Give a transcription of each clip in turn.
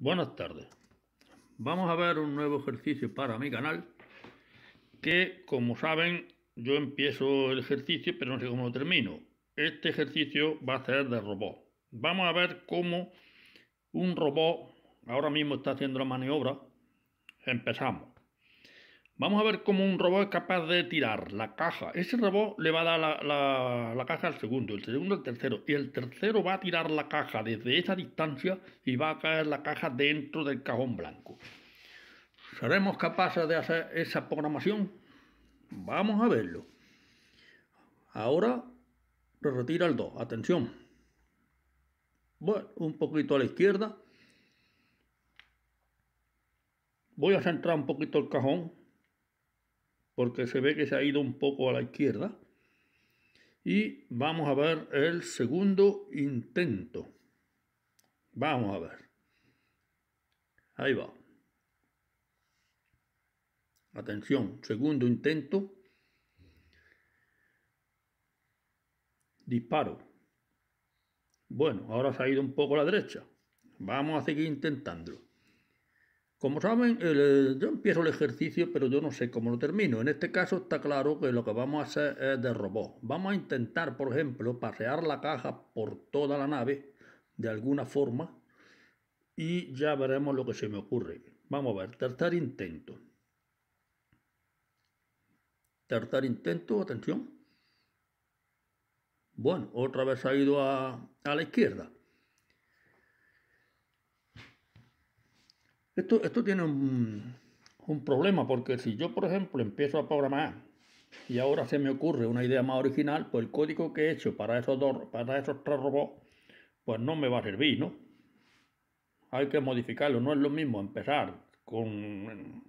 Buenas tardes. Vamos a ver un nuevo ejercicio para mi canal que, como saben, yo empiezo el ejercicio pero no sé cómo lo termino. Este ejercicio va a ser de robot. Vamos a ver cómo un robot ahora mismo está haciendo la maniobra. Empezamos. Vamos a ver cómo un robot es capaz de tirar la caja. Ese robot le va a dar la, caja al segundo, el segundo al tercero. Y el tercero va a tirar la caja desde esa distancia y va a caer la caja dentro del cajón blanco. ¿Seremos capaces de hacer esa programación? Vamos a verlo. Ahora retira el 2. Atención. Bueno, un poquito a la izquierda. Voy a centrar un poquito el cajón porque se ve que se ha ido un poco a la izquierda. Y vamos a ver el segundo intento. Vamos a ver. Ahí va. Atención, segundo intento. Disparo. Bueno, ahora se ha ido un poco a la derecha. Vamos a seguir intentándolo. Como saben, eh, yo empiezo el ejercicio, pero yo no sé cómo lo termino. En este caso está claro que lo que vamos a hacer es de robot. Vamos a intentar, por ejemplo, pasear la caja por toda la nave, de alguna forma, y ya veremos lo que se me ocurre. Vamos a ver, tercer intento. Tercer intento, atención. Bueno, otra vez ha ido a la izquierda. Esto, esto tiene un, problema porque si yo, por ejemplo, empiezo a programar y ahora se me ocurre una idea más original, pues el código que he hecho para esos, dos, para esos tres robots, pues no me va a servir, ¿no? Hay que modificarlo, no es lo mismo empezar con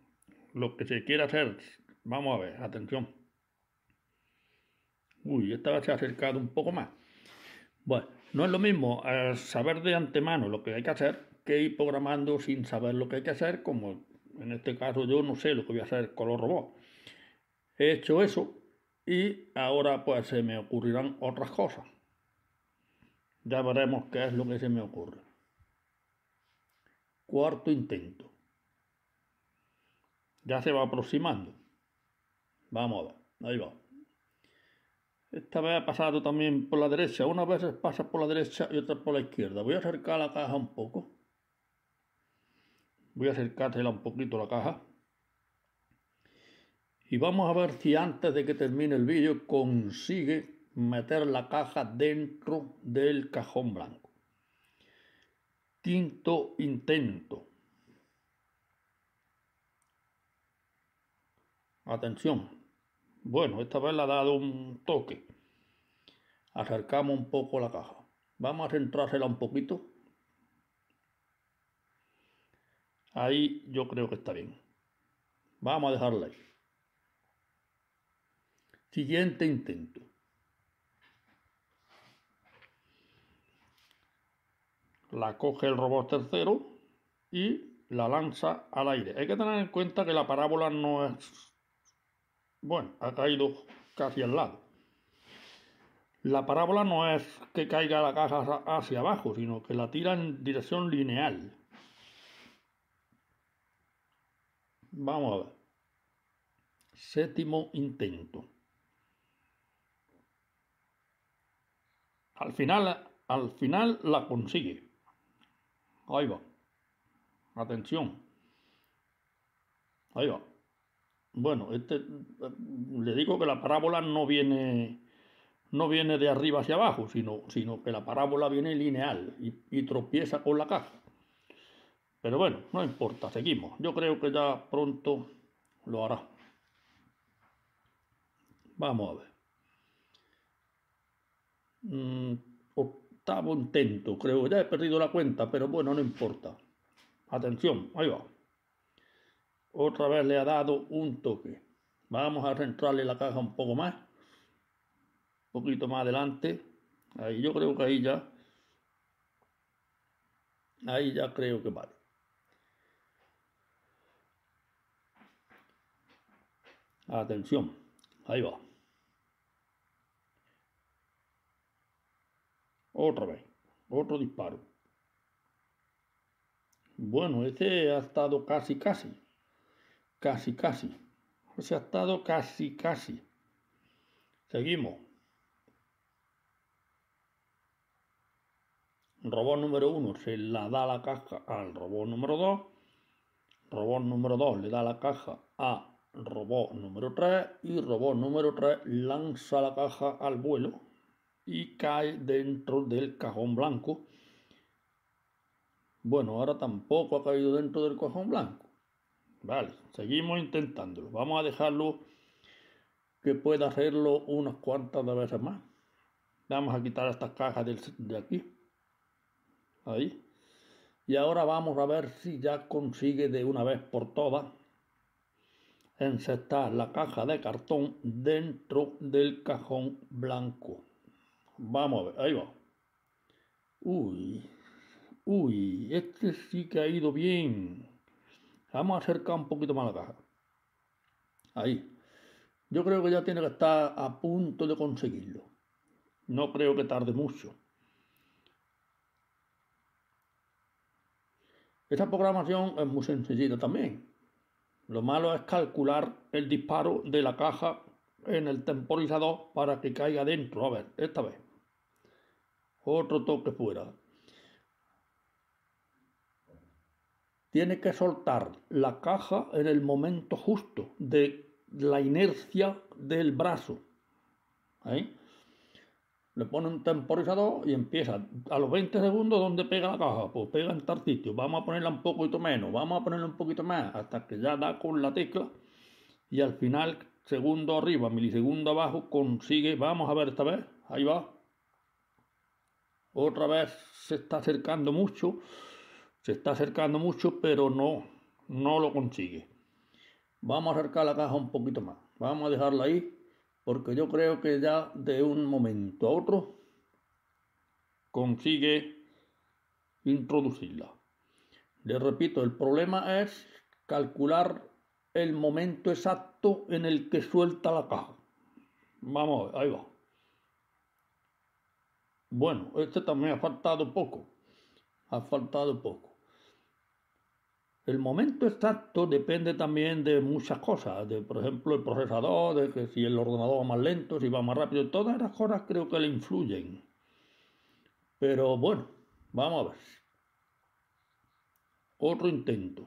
lo que se quiere hacer. Vamos a ver, atención. Uy, esta vez se ha acercado un poco más. Bueno, no es lo mismo eh, saber de antemano lo que hay que hacer que ir programando sin saber lo que hay que hacer, como en este caso yo no sé lo que voy a hacer con los robots. He hecho eso y ahora pues se me ocurrirán otras cosas. Ya veremos qué es lo que se me ocurre. Cuarto intento. Ya se va aproximando. Vamos a ver, ahí va. Esta vez ha pasado también por la derecha. una vez pasa por la derecha y otra por la izquierda. Voy a acercar la caja un poco. Voy a acercársela un poquito a la caja. Y vamos a ver si antes de que termine el vídeo consigue meter la caja dentro del cajón blanco. Quinto intento. Atención. Bueno, esta vez le ha dado un toque. Acercamos un poco la caja. Vamos a centrársela un poquito. Ahí yo creo que está bien. Vamos a dejarla ahí. Siguiente intento. La coge el robot tercero y la lanza al aire. Hay que tener en cuenta que la parábola no es... Bueno, ha caído casi al lado. La parábola no es que caiga la caja hacia abajo, sino que la tira en dirección lineal. Vamos a ver. Séptimo intento. Al final, al final la consigue. Ahí va. Atención. Ahí va. Bueno, este, eh, le digo que la parábola no viene, no viene de arriba hacia abajo, sino, sino que la parábola viene lineal y, y tropieza con la caja. Pero bueno, no importa, seguimos. Yo creo que ya pronto lo hará. Vamos a ver. Estaba mm, octavo intento, creo. Ya he perdido la cuenta, pero bueno, no importa. Atención, ahí va. Otra vez le ha dado un toque. Vamos a centrarle la caja un poco más. Un poquito más adelante. Ahí yo creo que ahí ya. Ahí ya creo que vale. Atención, ahí va. Otra vez, otro disparo. Bueno, ese ha estado casi, casi. Casi, casi. Ese ha estado casi, casi. Seguimos. Robot número uno se la da la caja al robot número dos. Robot número dos le da la caja a robot número 3 y robot número 3 lanza la caja al vuelo y cae dentro del cajón blanco. Bueno, ahora tampoco ha caído dentro del cajón blanco. Vale, seguimos intentándolo. Vamos a dejarlo que pueda hacerlo unas cuantas veces más. Vamos a quitar esta caja de aquí. Ahí. Y ahora vamos a ver si ya consigue de una vez por todas encestar la caja de cartón dentro del cajón blanco. Vamos a ver, ahí va. Uy, uy, este sí que ha ido bien. Vamos a acercar un poquito más la caja. Ahí. Yo creo que ya tiene que estar a punto de conseguirlo. No creo que tarde mucho. Esta programación es muy sencillita también. Lo malo es calcular el disparo de la caja en el temporizador para que caiga dentro. A ver, esta vez. Otro toque fuera. Tiene que soltar la caja en el momento justo de la inercia del brazo. ¿Eh? le pone un temporizador y empieza a los 20 segundos donde pega la caja, pues pega en tal sitio, vamos a ponerla un poquito menos, vamos a ponerla un poquito más, hasta que ya da con la tecla y al final, segundo arriba, milisegundo abajo, consigue, vamos a ver esta vez, ahí va, otra vez se está acercando mucho, se está acercando mucho, pero no, no lo consigue. Vamos a acercar la caja un poquito más, vamos a dejarla ahí porque yo creo que ya de un momento a otro consigue introducirla. Le repito, el problema es calcular el momento exacto en el que suelta la caja. Vamos, ahí va. Bueno, este también ha faltado poco. Ha faltado poco. El momento exacto depende también de muchas cosas, de por ejemplo el procesador, de que si el ordenador va más lento, si va más rápido, todas las cosas creo que le influyen. Pero bueno, vamos a ver. Otro intento.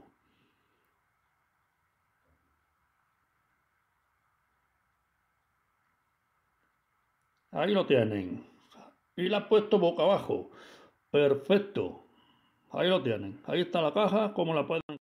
Ahí lo tienen. Y la ha puesto boca abajo. Perfecto. Ahí lo tienen. Ahí está la caja, como la pueden